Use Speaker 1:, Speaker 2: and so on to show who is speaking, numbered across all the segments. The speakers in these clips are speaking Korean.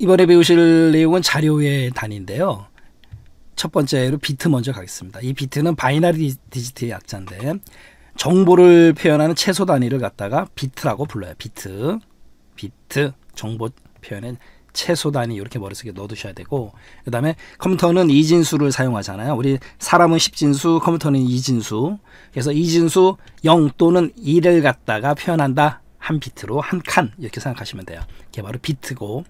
Speaker 1: 이번에 배우실 내용은 자료의 단인데요. 위첫 번째로 비트 먼저 가겠습니다. 이 비트는 바이너리 디지트의 약자인데 정보를 표현하는 최소 단위를 갖다가 비트라고 불러요. 비트, 비트, 정보 표현의 최소 단위 이렇게 머릿속에 넣어두셔야 되고 그 다음에 컴퓨터는 이진수를 사용하잖아요. 우리 사람은 10진수, 컴퓨터는 이진수 그래서 이진수 0 또는 1을 갖다가 표현한다. 한 비트로 한 칸 이렇게 생각하시면 돼요. 이게 바로 비트고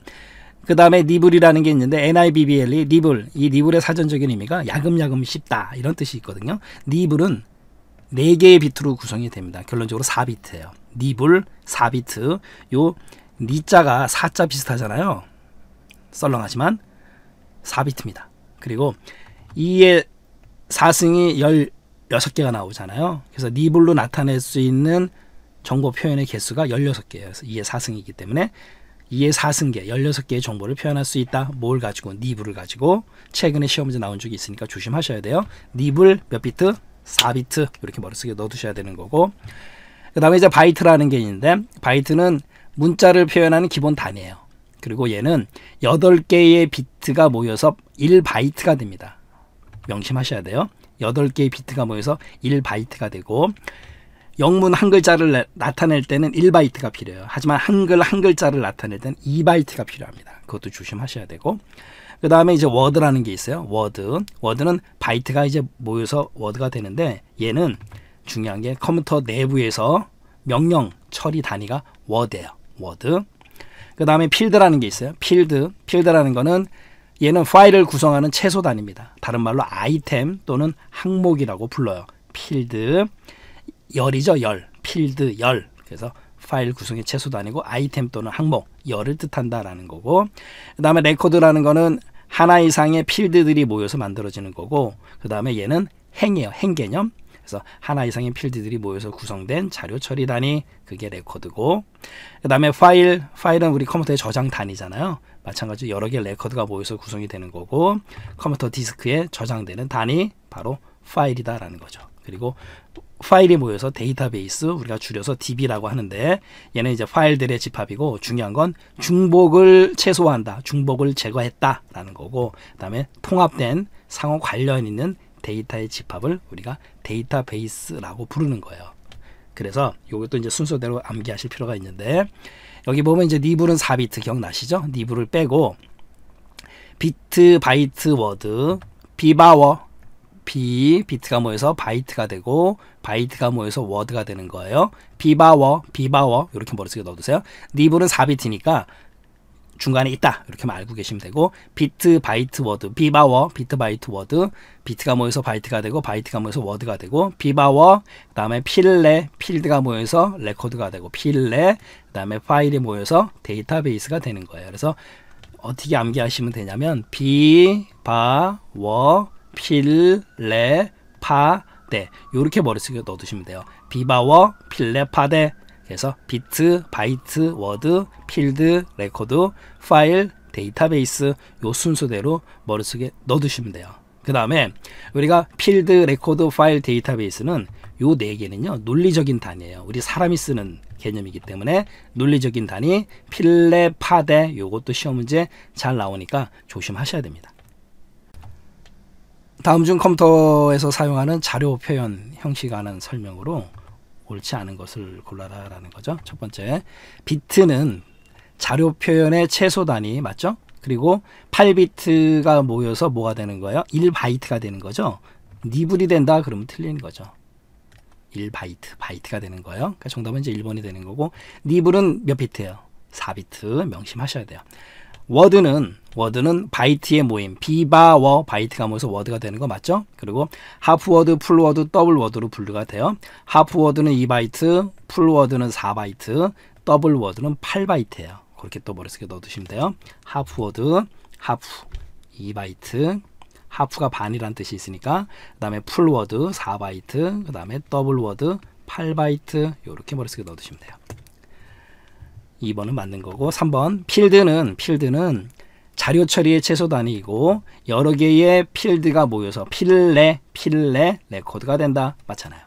Speaker 1: 그 다음에 니블이라는 게 있는데 NIBBL이 e, 니블 이 니블의 사전적인 의미가 야금야금 쉽다 이런 뜻이 있거든요. 니블은 4개의 비트로 구성이 됩니다. 결론적으로 4비트예요. 니블 4비트 요 니자가 4자 비슷하잖아요. 썰렁하지만 4비트입니다. 그리고 2의 4승이 16개가 나오잖아요. 그래서 니블로 나타낼 수 있는 정보 표현의 개수가 16개예요. 그래서 2의 4승이기 때문에 2의 4승계 16개의 정보를 표현할 수 있다. 뭘 가지고? 니블을 가지고 최근에 시험 문제 나온 적이 있으니까 조심하셔야 돼요. 니블 몇 비트? 4비트 이렇게 머릿속에 넣어두셔야 되는 거고 그 다음에 이제 바이트라는 게 있는데 바이트는 문자를 표현하는 기본 단위예요. 그리고 얘는 8개의 비트가 모여서 1바이트가 됩니다. 명심하셔야 돼요. 8개의 비트가 모여서 1바이트가 되고 영문 한 글자를 나타낼 때는 1바이트가 필요해요. 하지만 한글 한 글자를 나타낼 때는 2바이트가 필요합니다. 그것도 조심하셔야 되고. 그 다음에 이제 워드라는 게 있어요. 워드. 워드는 바이트가 이제 모여서 워드가 되는데 얘는 중요한 게 컴퓨터 내부에서 명령 처리 단위가 워드예요. 워드. 그 다음에 필드라는 게 있어요. 필드. 필드라는 거는 얘는 파일을 구성하는 최소 단위입니다. 다른 말로 아이템 또는 항목이라고 불러요. 필드. 열이죠 열 필드 열 그래서 파일 구성의 최소도 아니고 아이템 또는 항목 열을 뜻한다라는 거고 그 다음에 레코드라는 거는 하나 이상의 필드들이 모여서 만들어지는 거고 그 다음에 얘는 행이에요 행 개념 그래서 하나 이상의 필드들이 모여서 구성된 자료 처리 단위 그게 레코드고 그 다음에 파일 파일은 우리 컴퓨터의 저장 단위잖아요 마찬가지로 여러 개 레코드가 모여서 구성이 되는 거고 컴퓨터 디스크에 저장되는 단위 바로 파일이다라는 거죠 그리고 파일이 모여서 데이터베이스 우리가 줄여서 DB라고 하는데 얘는 이제 파일들의 집합이고 중요한 건 중복을 최소화한다. 중복을 제거했다라는 거고 그다음에 통합된 상호 관련 있는 데이터의 집합을 우리가 데이터베이스라고 부르는 거예요. 그래서 이것도 이제 순서대로 암기하실 필요가 있는데 여기 보면 이제 니블은 4비트 기억나시죠? 니블을 빼고 비트 바이트 워드 비바워 B 비트가 모여서 바이트가 되고 바이트가 모여서 워드가 되는 거예요. 비바워, 비바워 이렇게 머릿속에 넣어두세요. 니블은 4비트니까 중간에 있다 이렇게 알고 계시면 되고 비트 바이트 워드 비바워 비트 바이트 워드 비트가 모여서 바이트가 되고 바이트가 모여서 워드가 되고 비바워 그 다음에 필레 필드가 모여서 레코드가 되고 필레 그 다음에 파일이 모여서 데이터베이스가 되는 거예요 그래서 어떻게 암기하시면 되냐면 비바워 필레 파데 이렇게 머릿속에 넣어두시면 돼요. 비바워 필레 파데 그래서 비트, 바이트, 워드, 필드, 레코드, 파일, 데이터베이스 요 순서대로 머릿속에 넣어두시면 돼요. 그 다음에 우리가 필드, 레코드, 파일, 데이터베이스는 요 네 개는요 논리적인 단위예요. 우리 사람이 쓰는 개념이기 때문에 논리적인 단위 필레 파데 요것도 시험 문제 잘 나오니까 조심하셔야 됩니다. 다음 중 컴퓨터에서 사용하는 자료 표현 형식안한 설명으로 옳지 않은 것을 골라라라는 거죠. 첫 번째, 비트는 자료 표현의 최소 단위 맞죠? 그리고 8비트가 모여서 뭐가 되는 거예요? 1바이트가 되는 거죠. 니블이 된다 그러면 틀린 거죠. 1바이트, 바이트가 되는 거예요. 그러니까 정답은 이제 1번이 되는 거고 니블은 몇 비트예요? 4비트 명심하셔야 돼요. 워드는 워드는 바이트의 모임 비바워 바이트가 모여서 워드가 되는 거 맞죠? 그리고 하프워드, 풀워드, 더블워드로 분류가 돼요. 하프워드는 2바이트, 풀워드는 4바이트, 더블워드는 8바이트예요. 그렇게 또 머릿속에 넣어두시면 돼요. 하프워드, 하프 2바이트, 하프가 반이란 뜻이 있으니까 그 다음에 풀워드 4바이트, 그 다음에 더블워드 8바이트 이렇게 머릿속에 넣어두시면 돼요. 2번은 맞는 거고 3번 필드는 필드는 자료 처리의 최소 단위이고 여러 개의 필드가 모여서 필레, 필레 레코드가 된다. 맞잖아요.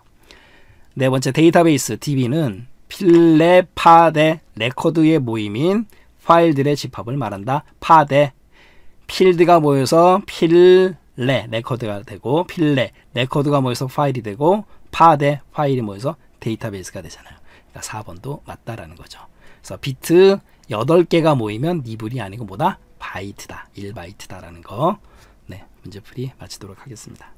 Speaker 1: 네 번째 데이터베이스 DB는 필레 파데 레코드의 모임인 파일들의 집합을 말한다. 파데 필드가 모여서 필레 레코드가 되고 필레 레코드가 모여서 파일이 되고 파데 파일이 모여서 데이터베이스가 되잖아요. 그러니까 4번도 맞다라는 거죠. 그래서 비트 8개가 모이면 니블이 네 아니고 뭐다? 바이트다 1바이트다라는 거 네, 문제풀이 마치도록 하겠습니다.